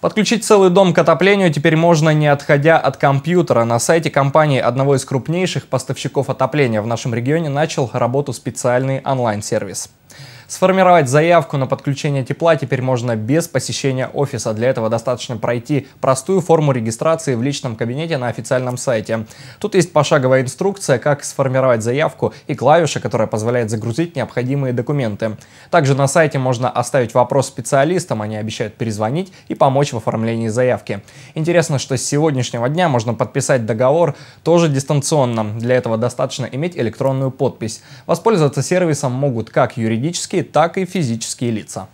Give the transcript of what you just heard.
Подключить целый дом к отоплению теперь можно не отходя от компьютера. На сайте компании одного из крупнейших поставщиков отопления в нашем регионе начал работу специальный онлайн-сервис. Сформировать заявку на подключение тепла теперь можно без посещения офиса. Для этого достаточно пройти простую форму регистрации в личном кабинете на официальном сайте. Тут есть пошаговая инструкция, как сформировать заявку и клавиша, которая позволяет загрузить необходимые документы. Также на сайте можно оставить вопрос специалистам, они обещают перезвонить и помочь в оформлении заявки. Интересно, что с сегодняшнего дня можно подписать договор тоже дистанционно. Для этого достаточно иметь электронную подпись. Воспользоваться сервисом могут как юридические, так и физические лица.